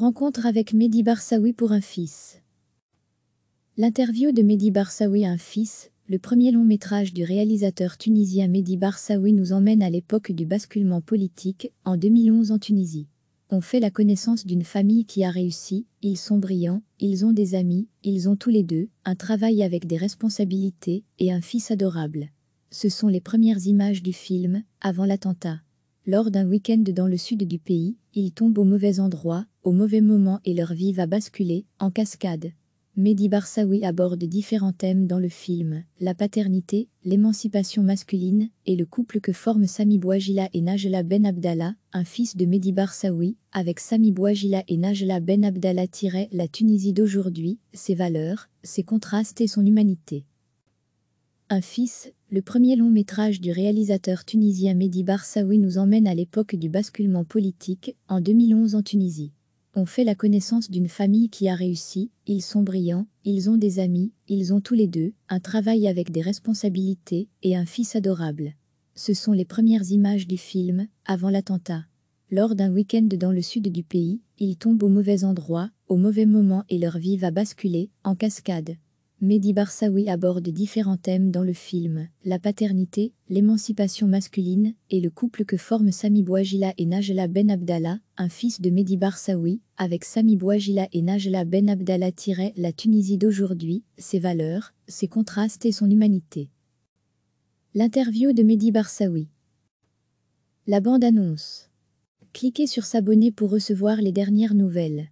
Rencontre avec Mehdi Barsaoui pour un fils. L'interview de Mehdi Barsaoui un fils, le premier long métrage du réalisateur tunisien Mehdi Barsaoui nous emmène à l'époque du basculement politique, en 2011 en Tunisie. On fait la connaissance d'une famille qui a réussi, ils sont brillants, ils ont des amis, ils ont tous les deux, un travail avec des responsabilités, et un fils adorable. Ce sont les premières images du film, avant l'attentat. Lors d'un week-end dans le sud du pays, ils tombent au mauvais endroit, au mauvais moment et leur vie va basculer, en cascade. Mehdi Barsaoui aborde différents thèmes dans le film, la paternité, l'émancipation masculine, et le couple que forment Sami Bouajila et Najla Ben Abdallah, un fils de Mehdi Barsaoui, avec Sami Bouajila et Najla Ben Abdallah. La Tunisie d'aujourd'hui, ses valeurs, ses contrastes et son humanité. Un fils, le premier long métrage du réalisateur tunisien Mehdi Barsaoui nous emmène à l'époque du basculement politique, en 2011 en Tunisie. On fait la connaissance d'une famille qui a réussi, ils sont brillants, ils ont des amis, ils ont tous les deux, un travail avec des responsabilités et un fils adorable. Ce sont les premières images du film, avant l'attentat. Lors d'un week-end dans le sud du pays, ils tombent au mauvais endroit, au mauvais moment et leur vie va basculer, en cascade. Mehdi Barsaoui aborde différents thèmes dans le film, la paternité, l'émancipation masculine et le couple que forment Sami Bouajila et Najla Ben Abdallah, un fils de Mehdi Barsawi avec Sami Bouajila et Najla Ben Abdallah tirait la Tunisie d'aujourd'hui, ses valeurs, ses contrastes et son humanité. L'interview de Mehdi Barsaoui. La bande annonce. Cliquez sur s'abonner pour recevoir les dernières nouvelles.